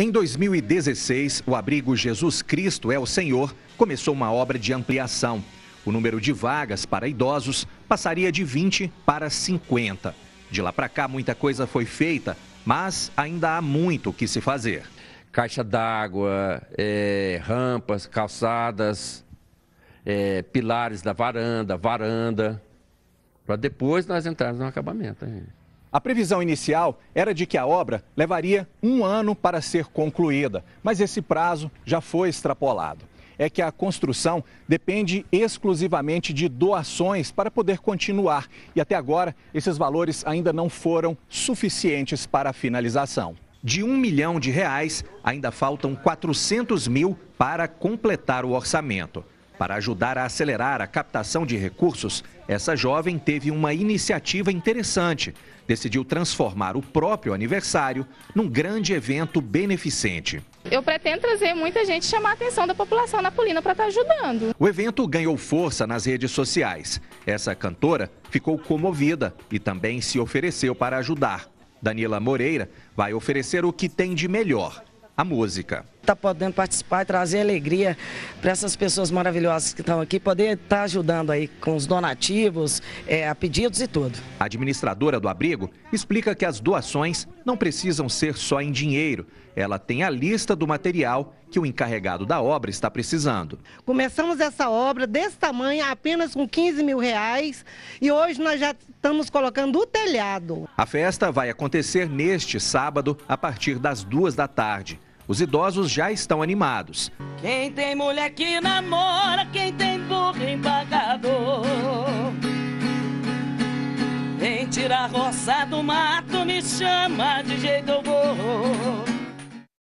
Em 2016, o abrigo Jesus Cristo é o Senhor começou uma obra de ampliação. O número de vagas para idosos passaria de 20 para 50. De lá para cá, muita coisa foi feita, mas ainda há muito o que se fazer. Caixa d'água, é, rampas, calçadas, é, pilares da varanda, varanda, para depois nós entrarmos no acabamento. Hein? A previsão inicial era de que a obra levaria um ano para ser concluída, mas esse prazo já foi extrapolado. É que a construção depende exclusivamente de doações para poder continuar, e até agora esses valores ainda não foram suficientes para a finalização. De um milhão de reais, ainda faltam 400 mil para completar o orçamento. Para ajudar a acelerar a captação de recursos, essa jovem teve uma iniciativa interessante. Decidiu transformar o próprio aniversário num grande evento beneficente. Eu pretendo trazer muita gente chamar a atenção da população napolina para estar tá ajudando. O evento ganhou força nas redes sociais. Essa cantora ficou comovida e também se ofereceu para ajudar. Danila Moreira vai oferecer o que tem de melhor: a música estar tá podendo participar e trazer alegria para essas pessoas maravilhosas que estão aqui, poder estar tá ajudando aí com os donativos, é, a pedidos e tudo. A administradora do abrigo explica que as doações não precisam ser só em dinheiro. Ela tem a lista do material que o encarregado da obra está precisando. Começamos essa obra desse tamanho apenas com 15 mil reais e hoje nós já estamos colocando o telhado. A festa vai acontecer neste sábado a partir das duas da tarde. Os idosos já estão animados. Quem tem mulher que namora, quem tem burro embagador. Quem tira a roça do mato me chama de jeito bom.